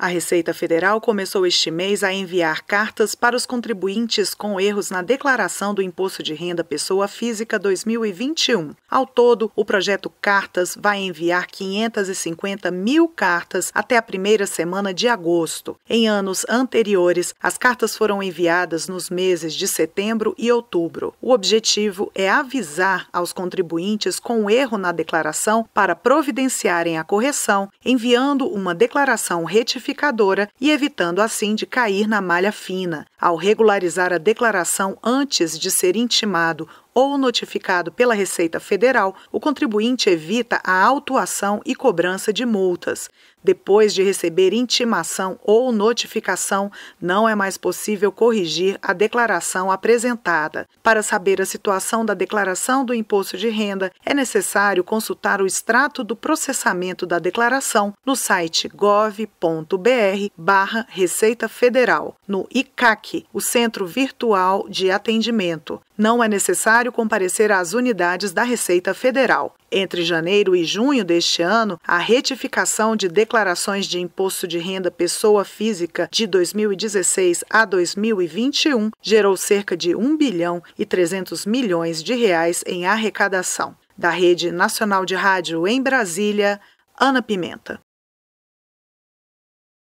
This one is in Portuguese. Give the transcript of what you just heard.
A Receita Federal começou este mês a enviar cartas para os contribuintes com erros na declaração do Imposto de Renda Pessoa Física 2021. Ao todo, o projeto Cartas vai enviar 550 mil cartas até a primeira semana de agosto. Em anos anteriores, as cartas foram enviadas nos meses de setembro e outubro. O objetivo é avisar aos contribuintes com erro na declaração para providenciarem a correção, enviando uma declaração retificada e evitando assim de cair na malha fina. Ao regularizar a declaração antes de ser intimado ou notificado pela Receita Federal, o contribuinte evita a autuação e cobrança de multas. Depois de receber intimação ou notificação, não é mais possível corrigir a declaração apresentada. Para saber a situação da declaração do imposto de renda, é necessário consultar o extrato do processamento da declaração no site gov.br barra Receita Federal, no ICAC, o Centro Virtual de Atendimento. Não é necessário comparecer às unidades da Receita Federal. Entre janeiro e junho deste ano, a retificação de declarações de imposto de renda pessoa física de 2016 a 2021 gerou cerca de 1 bilhão e 300 milhões de reais em arrecadação. Da Rede Nacional de Rádio em Brasília, Ana Pimenta.